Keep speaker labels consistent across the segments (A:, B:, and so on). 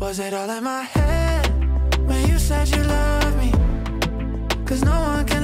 A: Was it all in my head when you said you love me? Cause no one can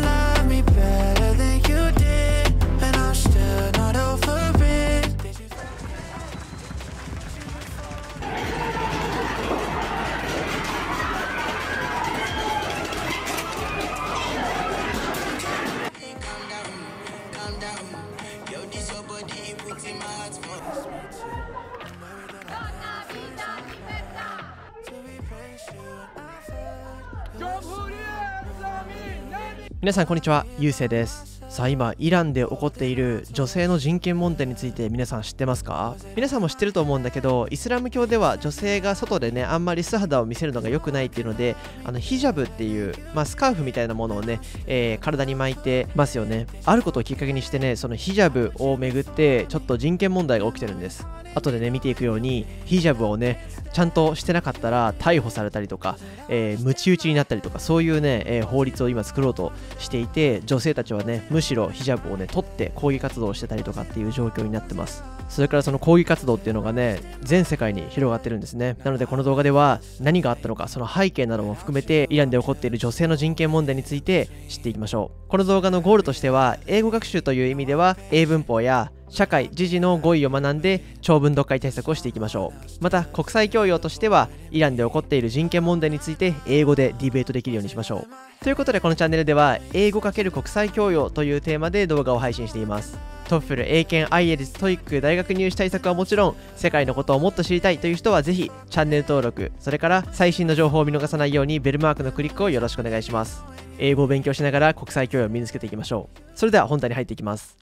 A: 皆さんこんにちはゆうせいですさあ今イランで起こっている女性の人権問題について皆さん知ってますか皆さんも知ってると思うんだけどイスラム教では女性が外でねあんまり素肌を見せるのが良くないっていうのであのヒジャブっていう、まあ、スカーフみたいなものをね、えー、体に巻いてますよねあることをきっかけにしてねそのヒジャブをめぐってちょっと人権問題が起きてるんです後でね見ていくようにヒジャブをねちゃんとしてなかったら逮捕されたりとか、えー、鞭打ちになったりとかそういうね、えー、法律を今作ろうとしていて女性たちはね無しろヒジャブをね取って抗議活動をしてたりとかっていう状況になってますそれからその抗議活動っていうのがね全世界に広がってるんですねなのでこの動画では何があったのかその背景なども含めてイランで起こっている女性の人権問題について知っていきましょうこの動画のゴールとしては英語学習という意味では英文法や社会時事の語彙を学んで長文読解対策をしていきましょうまた国際教養としてはイランで起こっている人権問題について英語でディベートできるようにしましょうということでこのチャンネルでは英語×国際教養というテーマで動画を配信していますトッフル、英検、アイエルス、トイック、大学入試対策はもちろん世界のことをもっと知りたいという人はぜひチャンネル登録それから最新の情報を見逃さないようにベルマークのクリックをよろしくお願いします英語を勉強しながら国際教養を身につけていきましょうそれでは本題に入っていきます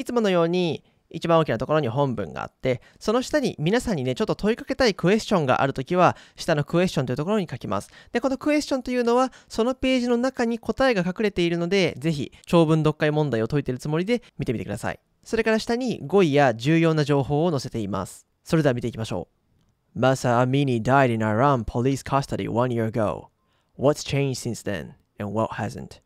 A: いつものように一番大きなところに本文があって、その下に皆さんにね、ちょっと問いかけたいクエスチョンがあるときは、下のクエスチョンというところに書きます。で、このクエスチョンというのは、そのページの中に答えが隠れているので、ぜひ、長文読解問題を解いているつもりで見てみてください。それから下に語彙や重要な情報を載せています。それでは見ていきましょう。Masa Amini died in Iran police custody one year ago. What's changed since then and what hasn't?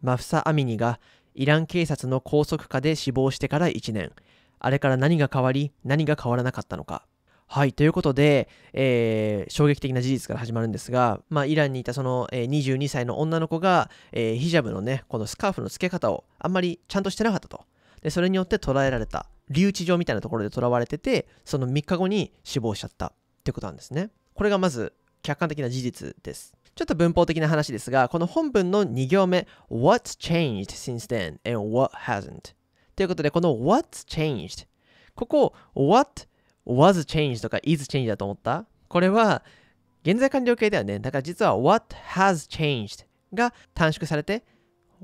A: マフサ・アミニがイラン警察の拘束下で死亡してから1年。あれから何が変わり、何が変わらなかったのか。はい、ということで、えー、衝撃的な事実から始まるんですが、まあ、イランにいたその、えー、22歳の女の子が、えー、ヒジャブのね、このスカーフの付け方をあんまりちゃんとしてなかったと。で、それによって捕らえられた。留置場みたいなところで捕らわれてて、その3日後に死亡しちゃったってことなんですね。これがまず客観的な事実です。ちょっと文法的な話ですが、この本文の2行目、What's changed since then and what hasn't? ということで、この What's changed? ここ、What was changed とか is changed だと思ったこれは、現在完了形だよね。だから実は What has changed が短縮されて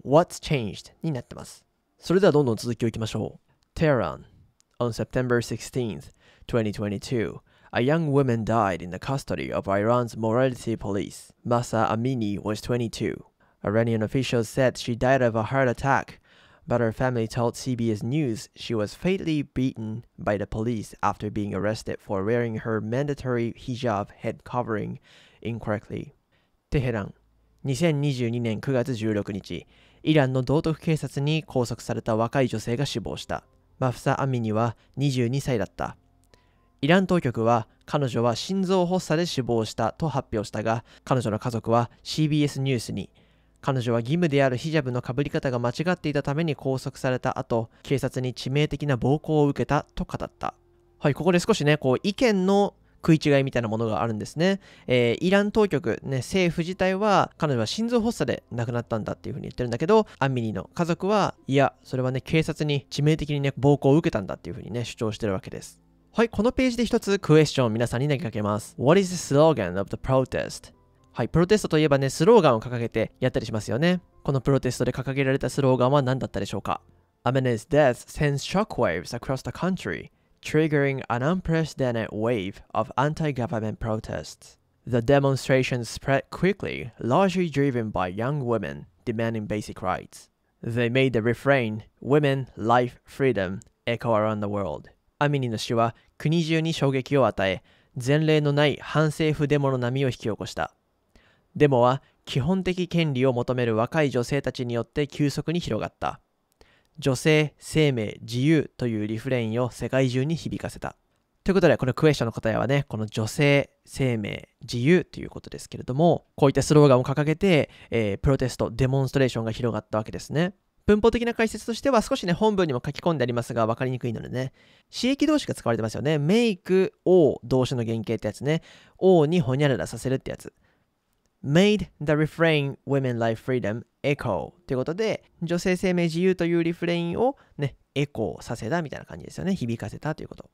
A: What's changed になってます。それではどんどん続きをいきましょう。t e h r o n on September 16th, 2022 a young woman died in the custody of Iran's morality police. Masa Amini was 22. Iranian officials said she died of a heart attack, but her family told CBS News she was fatally beaten by the police after being arrested for wearing her mandatory hijab head covering incorrectly. Tehran 2022年9月16日、イランの道徳警察に拘束された若い女性が死亡した。マフサ・アミニは22歳だった。イラン当局は彼女は心臓発作で死亡したと発表したが彼女の家族は CBS ニュースに彼女は義務であるヒジャブの被り方が間違っていたために拘束された後警察に致命的な暴行を受けたと語ったはいここで少しねこう意見の食い違いみたいなものがあるんですね。えー、イラン当局、ね、政府自体は彼女は心臓発作で亡くなったんだっていうふうに言ってるんだけど、アンミニの家族は、いや、それはね、警察に致命的にね、暴行を受けたんだっていうふうにね、主張してるわけです。はい、このページで一つクエスチョンを皆さんに投げかけます。What is the slogan of the protest? はい、プロテストといえばね、スローガンを掲げてやったりしますよね。このプロテストで掲げられたスローガンは何だったでしょうか Amena's death sends shockwaves across the country, triggering an unprecedented wave of anti-government protests. The demonstrations spread quickly, largely driven by young women demanding basic rights. They made the refrain, Women, Life, Freedom, echo around the world. アミニの死は国中に衝撃を与え前例のない反政府デモの波を引き起こしたデモは基本的権利を求める若い女性たちによって急速に広がった女性生命自由というリフレインを世界中に響かせたということでこのクエスチョンの答えはねこの女性生命自由ということですけれどもこういったスローガンを掲げて、えー、プロテストデモンストレーションが広がったわけですね文法的な解説としては少しね、本文にも書き込んでありますが、分かりにくいのでね、刺激動詞が使われてますよね。make, o 動詞の原型ってやつね。o にほにゃららさせるってやつ。made the refrain women life freedom echo ということで、女性生命自由というリフレインをね、エコーさせたみたいな感じですよね。響かせたということ。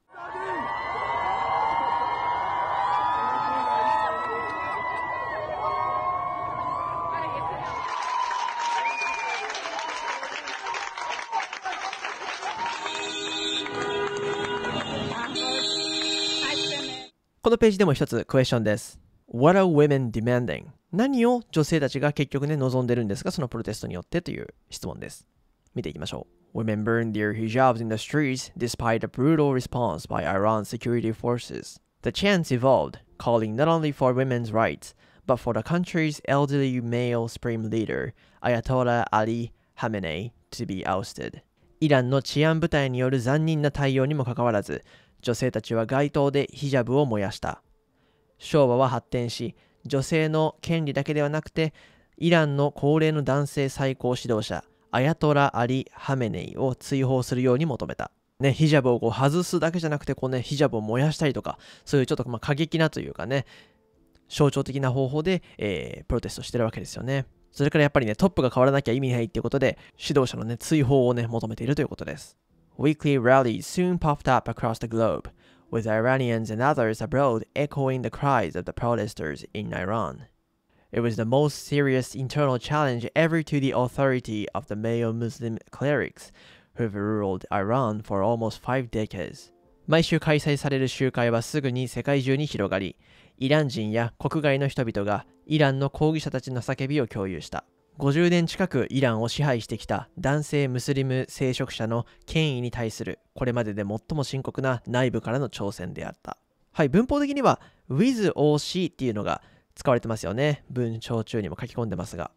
A: このページでも一つクエスチョンです。What are women demanding? 何を女性たちが結局ね、望んでるんですかそのプロテストによってという質問です。見ていきましょう。Women burn their hijabs in the streets despite a brutal response by Iran's security forces. The chants evolved, calling not only for women's rights, but for the country's elderly male supreme leader, Ayatollah Ali Khamenei, to be ousted. イランの治安部隊による残忍な対応にもかかわらず、女性たちは街頭でヒジャブを燃やした。昭和は発展し、女性の権利だけではなくて、イランの高齢の男性最高指導者、アヤトラ・アリ・ハメネイを追放するように求めた。ね、ヒジャブをこう外すだけじゃなくて、こうね、ヒジャブを燃やしたりとか、そういうちょっとま過激なというかね、象徴的な方法で、えー、プロテストしてるわけですよね。それからやっぱりね、トップが変わらなきゃ意味ないっていうことで、指導者のね、追放をね、求めているということです。Weekly rallies soon popped up across the globe, with Iranians and others abroad echoing the cries of the protesters in Iran. It was the most serious internal challenge ever to the authority of the male Muslim clerics who've ruled Iran for almost five decades. 毎週開催される集会はすぐに世界中に広がり、イラン人や国外の人々がイランの抗議者たちの叫びを共有した。50年近くイランを支配してきた男性ムスリム聖職者の権威に対するこれまでで最も深刻な内部からの挑戦であった。はい、文法的には withOC っていうのが使われてますよね。文章中にも書き込んでますが。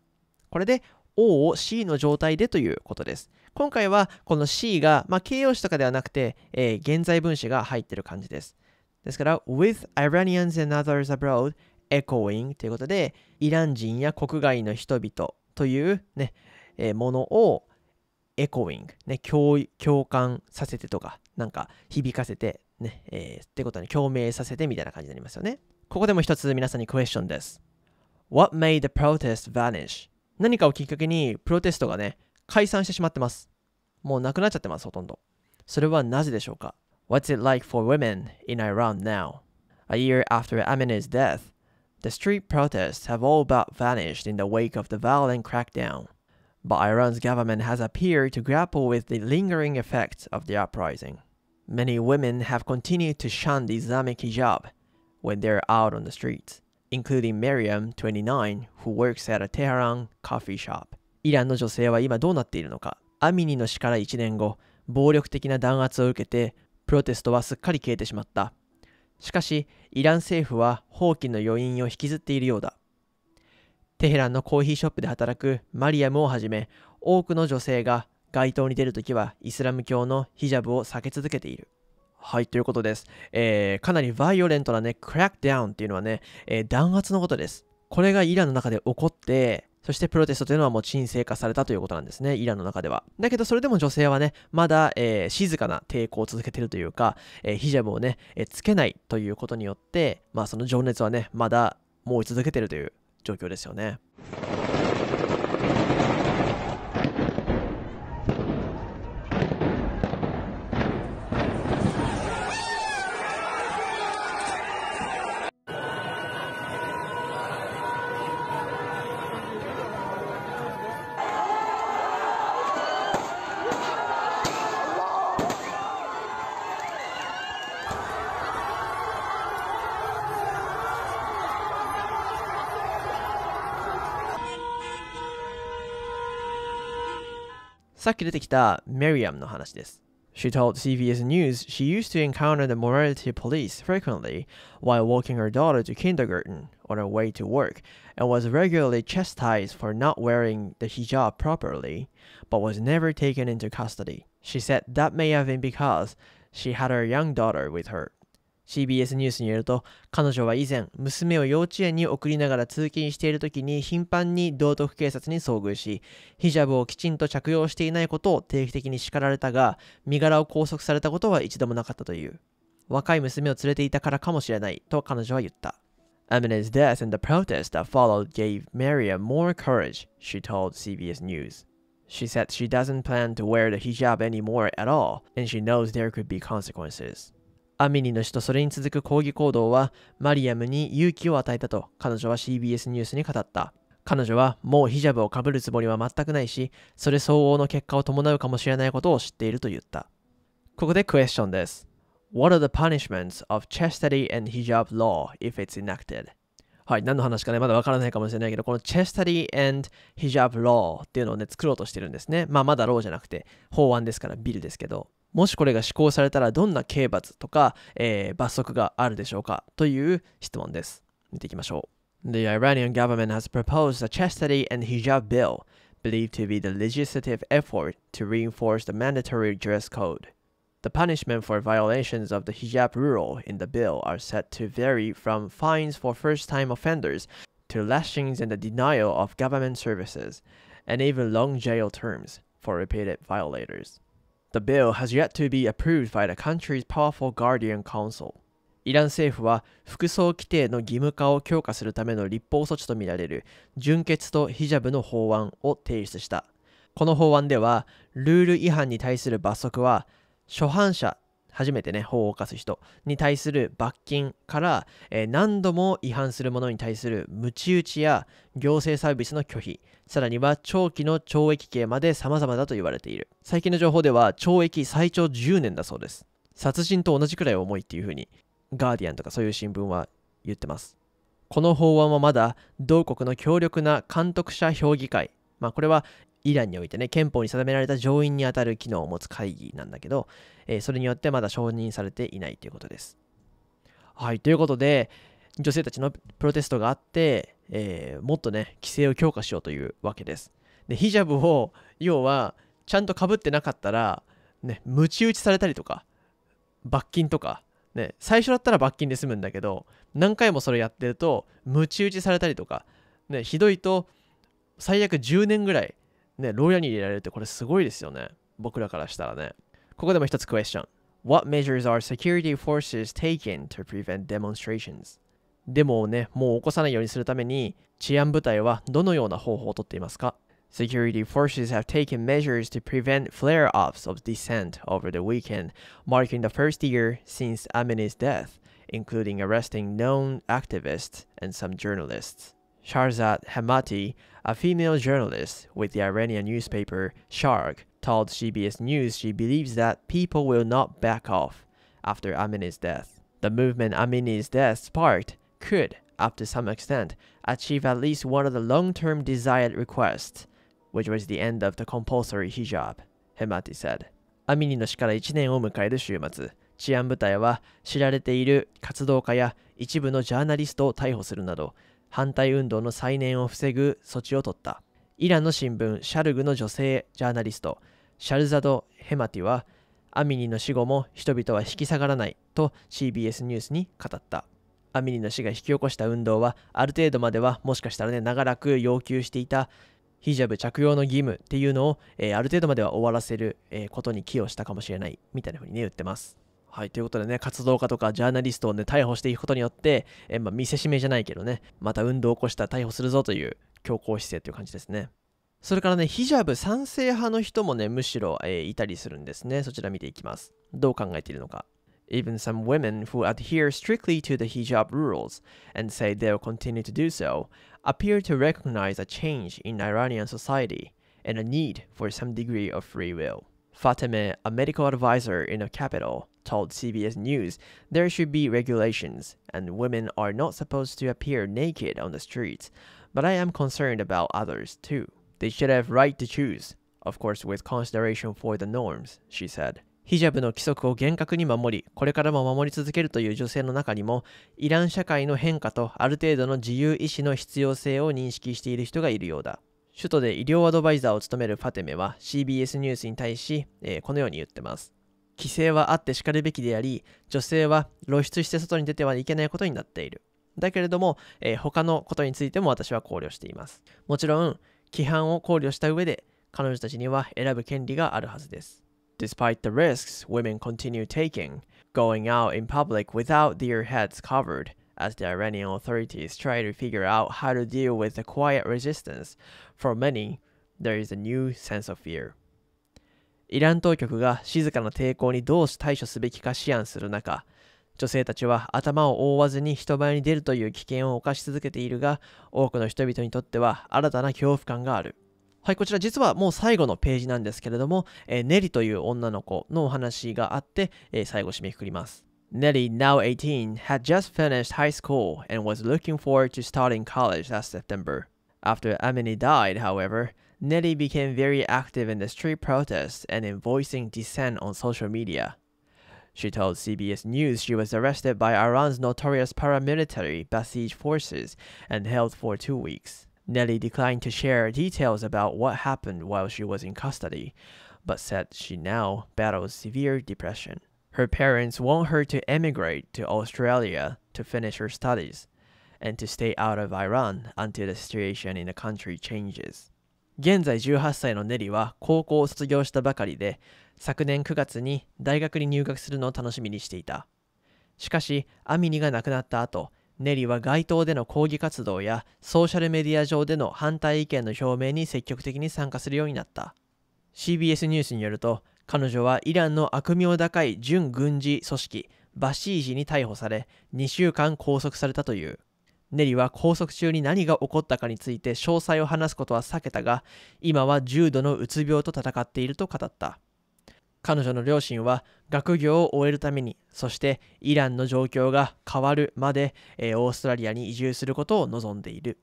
A: これで O を C の状態でということです。今回はこの C が、まあ、形容詞とかではなくて、えー、現在分詞が入ってる感じです。ですから、with Iranians and others abroad echoing ということで、イラン人や国外の人々というね、えー、ものをエコウィング、ね、共共感させてとか、なんか響かせてね、えー、ってことに共鳴させてみたいな感じになりますよね。ここでも一つ皆さんにクエスチョンです。What made the protest vanish? 何かをきっかけにプロテストがね、解散してしまってます。もうなくなっちゃってます、ほとんど。それはなぜでしょうか ?What's it like for women in Iran now? A year after a m i n e s death, The street protests have all but vanished in the wake of the violent crackdown, but Iran's government has appeared to grapple with the lingering effects of the uprising. Many women have continued to shun the Islamic hijab when they're out on the streets, including Miriam, 29, who works at a Tehran coffee shop. イランの女性は今どうなっているのかアミニの死から1年後、暴力的な弾圧を受けて、プロテストはすっかり消えてしまった。しかし、イラン政府は放棄の余韻を引きずっているようだ。テヘランのコーヒーショップで働くマリアムをはじめ、多くの女性が街頭に出るときはイスラム教のヒジャブを避け続けている。はい、ということです。えー、かなりバイオレントなね、クラックダウンっていうのはね、えー、弾圧のことです。これがイランの中で起こって、そしてプロテストというのはもう沈静化されたということなんですね、イランの中では。だけどそれでも女性はね、まだ、えー、静かな抵抗を続けてるというか、えー、ヒジャブをね、えー、つけないということによって、まあその情熱はね、まだ燃え続けてるという状況ですよね。さっき出てきたメリアムの話です。She told CBS News she used to encounter the morality police frequently while walking her daughter to kindergarten on her way to work and was regularly chastised for not wearing the hijab properly, but was never taken into custody. She said that may have been because she had her young daughter with her. CBS ニュースによると彼女は以前娘を幼稚園に送りながら通勤している時に頻繁に道徳警察に遭遇しヒジャブをきちんと着用していないことを定期的に叱られたが身柄を拘束されたことは一度もなかったという若い娘を連れていたからかもしれないと彼女は言った Amine's death and the protest that followed gave Maria more courage, she told CBS News. She said she doesn't plan to wear the hijab anymore at all, and she knows there could be consequences. アミニの死とそれに続く抗議行動はマリアムに勇気を与えたと彼女は CBS ニュースに語った彼女はもうヒジャブをかぶるつもりは全くないしそれ相応の結果を伴うかもしれないことを知っていると言ったここでクエスチョンです What are the punishments of chastity and hijab law if it's enacted? はい、何の話かね、まだわからないかもしれないけど、この Chastity and Hijab Law っていうのをね、作ろうとしてるんですね。まあ、まだ law じゃなくて、法案ですから、ビルですけど。もしこれが施行されたらどんな刑罰とか、えー、罰則があるでしょうかという質問です。見ていきましょう。The Iranian government has proposed a chastity and hijab bill, believed to be the legislative effort to reinforce the mandatory dress code. The punishment for violations of the hijab rule in the bill are set to vary from fines for first time offenders to lashings and the denial of government services, and even long jail terms for repeated violators. The bill has yet to be approved by the country's powerful Guardian Council. イラン政府は服装規定の義務化を強化するための立法措置とみられる純潔とヒジャブの法案を提出した。この法案では、ルール違反に対する罰則は、初犯者初めてね、法を犯す人に対する罰金から、えー、何度も違反する者に対する鞭打ちや行政サービスの拒否、さらには長期の懲役刑まで様々だと言われている。最近の情報では懲役最長10年だそうです。殺人と同じくらい重いっていうふうに、ガーディアンとかそういう新聞は言ってます。この法案はまだ同国の強力な監督者評議会、まあ、これはイランにおいてね、憲法に定められた上院にあたる機能を持つ会議なんだけど、えー、それによってまだ承認されていないということです。はい、ということで、女性たちのプロテストがあって、えー、もっとね、規制を強化しようというわけです。で、ヒジャブを、要は、ちゃんとかぶってなかったら、ね、鞭打ちされたりとか、罰金とか、ね、最初だったら罰金で済むんだけど、何回もそれやってると、鞭打ちされたりとか、ね、ひどいと、最悪10年ぐらいね、牢屋に入れられるってこれすごいですよね。僕らからしたらね。ここでも一つクエスチョン。What measures are security forces taken to prevent demonstrations? でもね、もう起こさないようにするために治安部隊はどのような方法をとっていますか Security forces have taken measures to prevent flare ups of dissent over the weekend, marking the first year since Amini's death, including arresting known activists and some journalists. Sharzad Hamati, A female journalist with the Iranian newspaper Shark told CBS News she believes that people will not back off after Amini's death. The movement Amini's death sparked could, up to some extent, achieve at least one of the long-term desired requests, which was the end of the compulsory hijab, Hemati said. アミニの死から1年を迎える週末、治安部隊は知られている活動家や一部のジャーナリストを逮捕するなど、反対運動の再燃を防ぐ措置を取ったイランの新聞シャルグの女性ジャーナリストシャルザド・ヘマティはアミニの死後も人々は引き下がらないと CBS ニュースに語ったアミニの死が引き起こした運動はある程度まではもしかしたらね長らく要求していたヒジャブ着用の義務っていうのを、えー、ある程度までは終わらせる、えー、ことに寄与したかもしれないみたいな風にね言ってますはい、ということでね、活動家とかジャーナリストをね、逮捕していくことによって、えまあ、見せしめじゃないけどね、また運動を起こしたら逮捕するぞという強硬姿勢という感じですね。それからね、ヒジャブ賛成派の人もね、むしろ、えー、いたりするんですね。そちら見ていきます。どう考えているのか。Even some women who adhere strictly to the hijab rules and say they'll continue to do so appear to recognize a change in Iranian society and a need for some degree of free will. Fateme, a medical advisor in the capital, told CBS News there should be regulations, and women are not supposed to appear naked on the streets. But I am concerned about others too. They should have right to choose, of course with consideration for the norms, she said. ヒジャブの規則を厳格に守り、これからも守り続けるという女性の中にも、イラン社会の変化とある程度の自由意志の必要性を認識している人がいるようだ。首都で医療アドバイザーを務めるファテメは CBS ニュースに対し、えー、このように言ってます。規制はあってしかるべきであり、女性は露出して外に出てはいけないことになっている。だけれども、えー、他のことについても私は考慮しています。もちろん、規範を考慮した上で、彼女たちには選ぶ権利があるはずです。Despite the risks women continue taking, going out in public without their heads covered as the Iranian authorities try to figure out how to deal with the quiet resistance. For many, there is a new sense of fear. イラン当局が静かな抵抗にどう対処すべきか思案する中、女性たちは頭を覆わずに人前に出るという危険を犯し続けているが、多くの人々にとっては新たな恐怖感がある。はい、こちら実はもう最後のページなんですけれども、えー、ネリという女の子のお話があって、えー、最後締めくくります。Nellie, now 18, had just finished high school and was looking forward to starting college that September. After Amini died, however, Nelly became very active in the street protests and in voicing dissent on social media. She told CBS News she was arrested by Iran's notorious paramilitary Basij forces and held for two weeks. Nelly declined to share details about what happened while she was in custody, but said she now battles severe depression. Her parents want her to emigrate to Australia to finish her studies and to stay out of Iran until the situation in the country changes. 現在18歳のネリは高校を卒業したばかりで、昨年9月に大学に入学するのを楽しみにしていた。しかし、アミニが亡くなった後、ネリは街頭での抗議活動やソーシャルメディア上での反対意見の表明に積極的に参加するようになった。CBS ニュースによると、彼女はイランの悪名高い準軍事組織バシージに逮捕され2週間拘束されたというネリは拘束中に何が起こったかについて詳細を話すことは避けたが今は重度のうつ病と戦っていると語った彼女の両親は学業を終えるためにそしてイランの状況が変わるまで、えー、オーストラリアに移住することを望んでいる、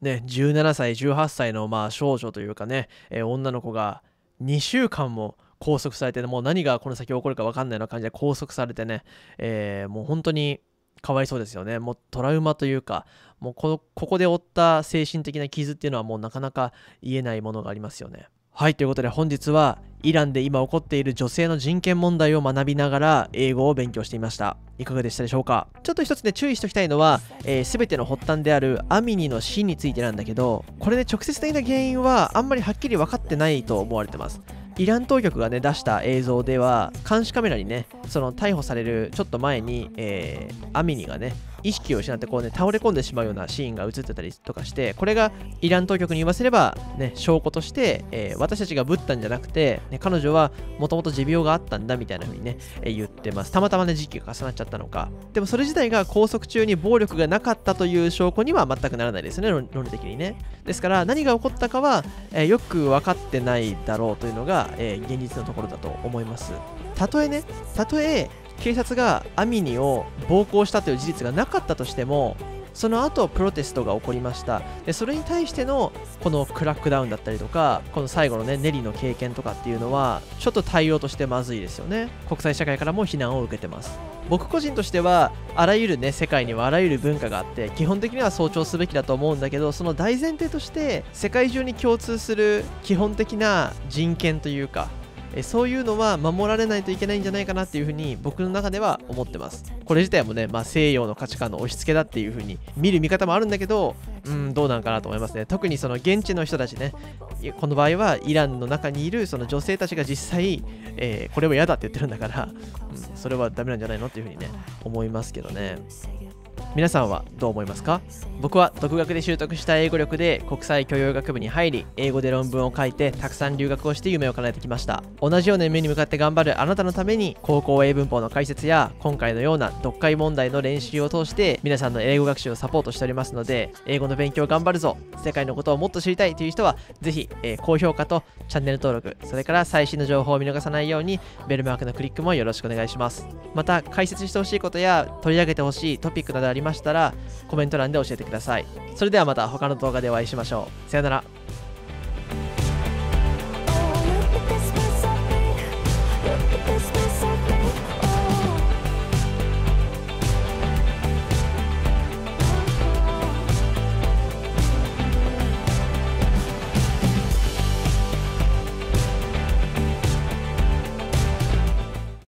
A: ね、17歳18歳のまあ少女というかね、えー、女の子が2週間も拘束されて、もう何がこの先起こるか分かんないような感じで拘束されてね、えー、もう本当にかわいそうですよね。もうトラウマというか、もうこここで負った精神的な傷っていうのはもうなかなか言えないものがありますよね。はい、ということで本日はイランで今起こっている女性の人権問題を学びながら英語を勉強していました。いかがでしたでしょうかちょっと一つね注意しておきたいのは、えー、全ての発端であるアミニの死についてなんだけど、これで直接的な原因はあんまりはっきり分かってないと思われてます。イラン当局がね出した映像では監視カメラにねその逮捕されるちょっと前に、えー、アミニがね意識を失ってこうね倒れ込んでしまうようなシーンが映ってたりとかしてこれがイラン当局に言わせればね証拠として、えー、私たちがぶったんじゃなくて、ね、彼女はもともと持病があったんだみたいな風にね、えー、言ってますたまたまね時期が重なっちゃったのかでもそれ自体が拘束中に暴力がなかったという証拠には全くならないですね論理的にねですから何が起こったかは、えー、よく分かってないだろうというのが、え現実のところだと思いますたとえねたとえ警察がアミニを暴行したという事実がなかったとしてもその後プロテストが起こりましたでそれに対してのこのクラックダウンだったりとかこの最後のねネリの経験とかっていうのはちょっと対応としてまずいですよね国際社会からも非難を受けてます僕個人としてはあらゆるね世界にはあらゆる文化があって基本的には尊重すべきだと思うんだけどその大前提として世界中に共通する基本的な人権というかえそういうのは守られないといけないんじゃないかなっていうふうに僕の中では思ってますこれ自体もね、まあ、西洋の価値観の押し付けだっていうふうに見る見方もあるんだけどうんどうなんかなと思いますね特にその現地の人たちねこの場合はイランの中にいるその女性たちが実際、えー、これも嫌だって言ってるんだから、うん、それはダメなんじゃないのっていうふうにね思いますけどね皆さんはどう思いますか僕は独学で習得した英語力で国際教養学部に入り英語で論文を書いてたくさん留学をして夢を叶えてきました同じような夢に向かって頑張るあなたのために高校英文法の解説や今回のような読解問題の練習を通して皆さんの英語学習をサポートしておりますので英語の勉強頑張るぞ世界のことをもっと知りたいという人はぜひ、えー、高評価とチャンネル登録それから最新の情報を見逃さないようにベルマークのクリックもよろしくお願いしますまた解説してほしいことや取り上げてほしいトピックなどありますましたらコメント欄で教えてくださいそれではまた他の動画でお会いしましょうさよなら